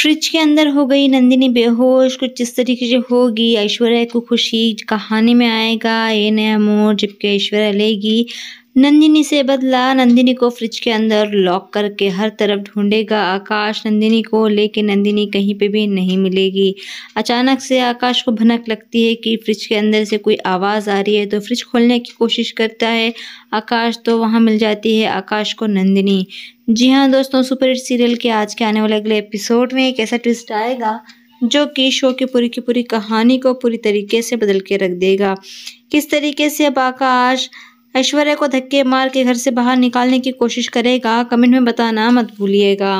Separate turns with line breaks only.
fridge के अंदर हो गई नंदिनी बेहोश कुछ इस तरीके से होगी ऐश्वर्या को खुशी कहानी में आएगा ये नया मोड़ जबकि ऐश्वर्या लेगी नंदिनी से बदला नंदिनी को फ्रिज के अंदर लॉक करके हर तरफ ढूंढेगा आकाश नंदिनी को लेकिन नंदिनी कहीं पे भी नहीं मिलेगी अचानक से आकाश को भनक लगती है कि फ्रिज के अंदर से कोई आवाज़ आ रही है तो फ्रिज खोलने की कोशिश करता है आकाश तो वहाँ मिल जाती है आकाश को नंदिनी जी हाँ दोस्तों सुपर हिट सीरियल के आज के आने वाले अगले एपिसोड में एक ऐसा ट्विस्ट आएगा जो कि शो की पूरी की पूरी कहानी को पूरी तरीके से बदल के रख देगा किस तरीके से अब आकाश ऐश्वर्या को धक्के मार के घर से बाहर निकालने की कोशिश करेगा कमेंट में बताना मत भूलिएगा